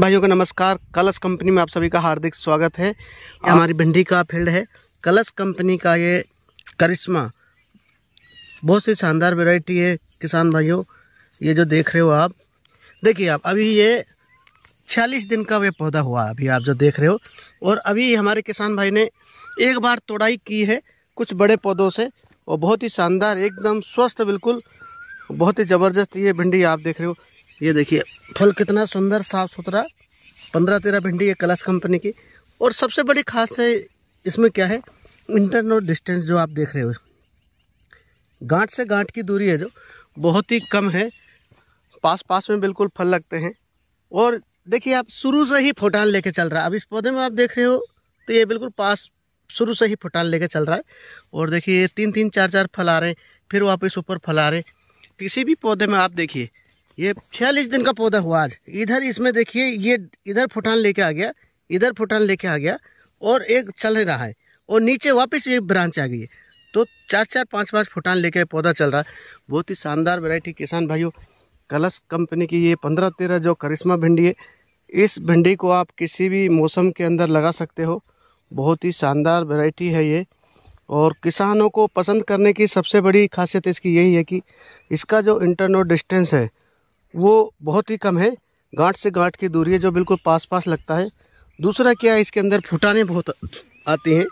भाइयों का नमस्कार कलश कंपनी में आप सभी का हार्दिक स्वागत है हमारी भिंडी का फील्ड है कलश कंपनी का ये करिश्मा बहुत सी शानदार वैरायटी है किसान भाइयों ये जो देख रहे हो आप देखिए आप अभी ये छियालीस दिन का ये पौधा हुआ अभी आप जो देख रहे हो और अभी हमारे किसान भाई ने एक बार तोड़ाई की है कुछ बड़े पौधों से और बहुत ही शानदार एकदम स्वस्थ बिल्कुल बहुत ही ज़बरदस्त ये भिंडी आप देख रहे हो ये देखिए फल कितना सुंदर साफ सुथरा पंद्रह तेरह भिंडी है कलश कंपनी की और सबसे बड़ी खास है इसमें क्या है इंटरनल डिस्टेंस जो आप देख रहे हो गांठ से गांठ की दूरी है जो बहुत ही कम है पास पास में बिल्कुल फल लगते हैं और देखिए आप शुरू से ही फोटान लेके चल रहा है अब इस पौधे में आप देख रहे हो तो ये बिल्कुल पास शुरू से ही फोटान लेके चल रहा है और देखिए तीन तीन चार चार फल आ रहे हैं फिर वापस ऊपर फल आ रहे हैं किसी भी पौधे में आप देखिए ये छियालीस दिन का पौधा हुआ आज इधर इसमें देखिए ये इधर फुटान लेके आ गया इधर फुटान लेके आ गया और एक चल रहा है और नीचे वापस ये ब्रांच आ गई है तो चार चार पांच पाँच फुटान लेके पौधा चल रहा है बहुत ही शानदार वैरायटी किसान भाइयों कलश कंपनी की ये पंद्रह तेरह जो करिश्मा भिंडी है इस भिंडी को आप किसी भी मौसम के अंदर लगा सकते हो बहुत ही शानदार वैरायटी है ये और किसानों को पसंद करने की सबसे बड़ी खासियत इसकी यही है कि इसका जो इंटरनल डिस्टेंस है वो बहुत ही कम है गांठ से गांठ की दूरी है जो बिल्कुल पास पास लगता है दूसरा क्या है इसके अंदर फुटाने बहुत आती हैं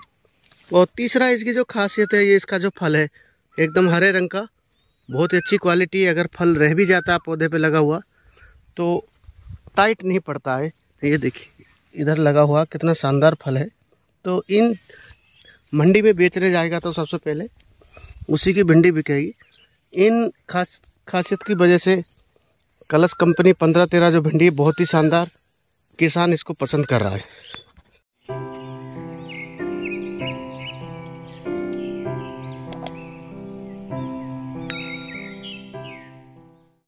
और तीसरा इसकी जो खासियत है ये इसका जो फल है एकदम हरे रंग का बहुत ही अच्छी क्वालिटी है अगर फल रह भी जाता है पौधे पर लगा हुआ तो टाइट नहीं पड़ता है ये देखिए इधर लगा हुआ कितना शानदार फल है तो इन मंडी में बेचने जाएगा तो सबसे पहले उसी की भिंडी बिकेगी इन खास खासियत की वजह से कलश कंपनी पंद्रह तेरह जो भिंडी बहुत ही शानदार किसान इसको पसंद कर रहा है